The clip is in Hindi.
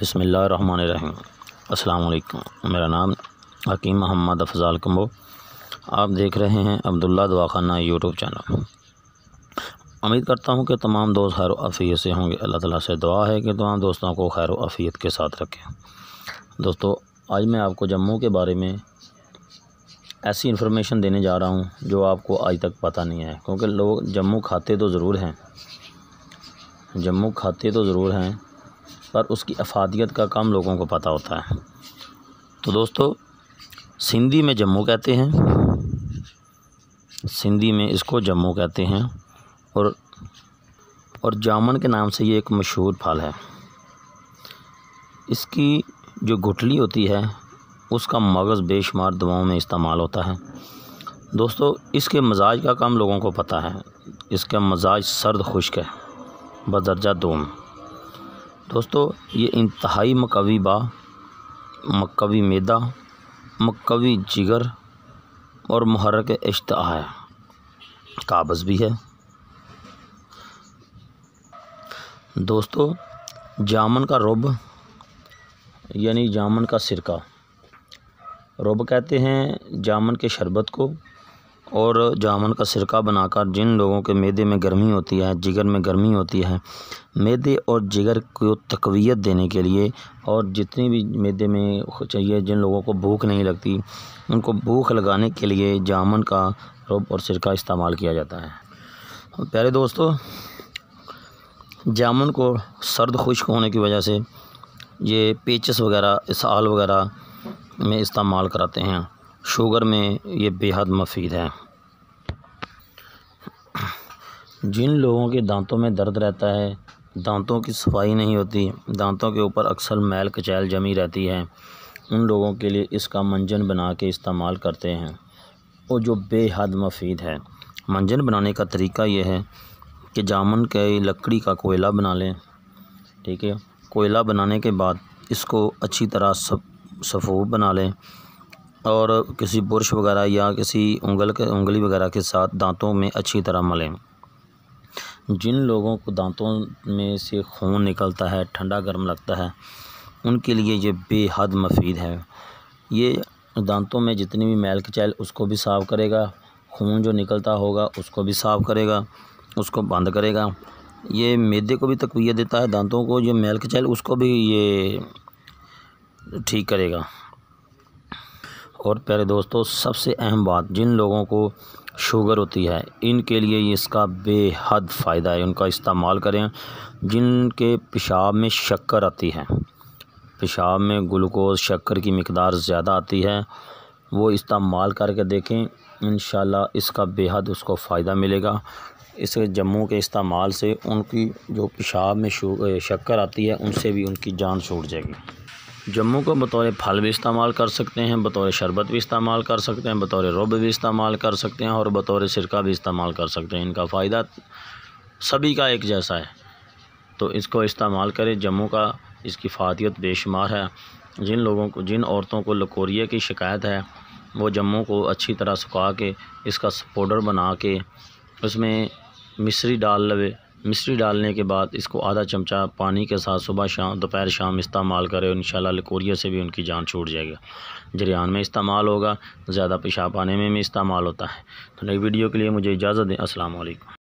बसमीम अल्लाम मेरा नाम हकीम महमद अफजाल कम्बो आप देख रहे हैं अब्दुल्ला दवाखाना यूट्यूब चैनल उम्मीद करता हूँ कि तमाम दोस्त खैर अफ़ीत से होंगे अल्लाह ताला से दुआ है कि तमाम दोस्तों को खैर अफ़ीत के साथ रखें दोस्तों आज मैं आपको जम्मू के बारे में ऐसी इन्फॉर्मेशन देने जा रहा हूँ जो आपको आज तक पता नहीं है क्योंकि लोग जम्मू खाते तो ज़रूर हैं जम्मू खाते तो ज़रूर हैं पर उसकी अफादियत का काम लोगों को पता होता है तो दोस्तों सिंधी में जम्मू कहते हैं सिंधी में इसको जम्मू कहते हैं और और जामन के नाम से ये एक मशहूर फल है इसकी जो गुठली होती है उसका मगज़ बेशुमार दवाओं में इस्तेमाल होता है दोस्तों इसके मजाज का काम लोगों को पता है इसका मजाज सर्द खुश्क है बदरजा दोम दोस्तों ये इंतहाई मकवी बा मकवी मैदा मकवी जिगर और महरक इश्तहा काबज़ भी है दोस्तों जामन का रोब यानी जामन का सिरका रोब कहते हैं जामन के शरबत को और जामुन का सिरका बनाकर जिन लोगों के मैदे में गर्मी होती है जिगर में गर्मी होती है मैदे और जिगर को तकवीत देने के लिए और जितनी भी मैदे में चाहिए जिन लोगों को भूख नहीं लगती उनको भूख लगाने के लिए जामुन का रोब और सिरका इस्तेमाल किया जाता है प्यारे दोस्तों जामुन को सर्द खुश्क होने की वजह से ये पेचस वगैरह इसल वगैरह में इस्तेमाल कराते हैं शुगर में ये बेहद मफीद है जिन लोगों के दांतों में दर्द रहता है दांतों की सफाई नहीं होती दांतों के ऊपर अक्सर मैल कचैल जमी रहती है उन लोगों के लिए इसका मंजन बना के इस्तेमाल करते हैं और जो बेहद मफीद है मंजन बनाने का तरीका यह है कि जामुन के लकड़ी का कोयला बना लें ठीक है कोयला बनाने के बाद इसको अच्छी तरह सफ सफूब बना लें और किसी बुरश वगैरह या किसी उंगल के उंगली वगैरह के साथ दांतों में अच्छी तरह मलें जिन लोगों को दांतों में से खून निकलता है ठंडा गर्म लगता है उनके लिए ये बेहद मफीद है ये दांतों में जितनी भी मैल कचैल उसको भी साफ़ करेगा खून जो निकलता होगा उसको भी साफ़ करेगा उसको बंद करेगा ये मैदे को भी तकवीत देता है दांतों को जो मैल कचैल उसको भी ये ठीक करेगा और प्यारे दोस्तों सबसे अहम बात जिन लोगों को शुगर होती है इनके लिए इसका बेहद फ़ायदा है उनका इस्तेमाल करें जिनके पेशाब में शक्कर आती है पेशाब में ग्लूकोज शक्कर की मकदार ज़्यादा आती है वो इस्तेमाल करके देखें इन इसका बेहद उसको फ़ायदा मिलेगा इस जम्मू के इस्तेमाल से उनकी जो पेशाब में शक्कर आती है उनसे भी उनकी जान छूट जाएगी जम्मू को बतौर फल भी इस्तेमाल कर सकते हैं बतौर शरबत भी इस्तेमाल कर सकते हैं बतौर रब भी इस्तेमाल कर सकते हैं और बतौर सिरका भी इस्तेमाल कर सकते हैं इनका फ़ायदा सभी का एक जैसा है तो इसको इस्तेमाल करें जम्मू का इसकी फातियत बेशुमार है जिन लोगों को जिन औरतों को लकोरिया की शिकायत है वो जम्मू को अच्छी तरह सुखा के इसका पाउडर बना के उसमें मिश्री डाल लवे मिश्री डालने के बाद इसको आधा चमचा पानी के साथ सुबह शाम दोपहर शाम इस्तेमाल करें इन लकोरिया से भी उनकी जान छूट जाएगा जरियान में इस्तेमाल होगा ज़्यादा पेशाब आने में भी इस्तेमाल होता है तो नई वीडियो के लिए मुझे इजाज़त दें असलकम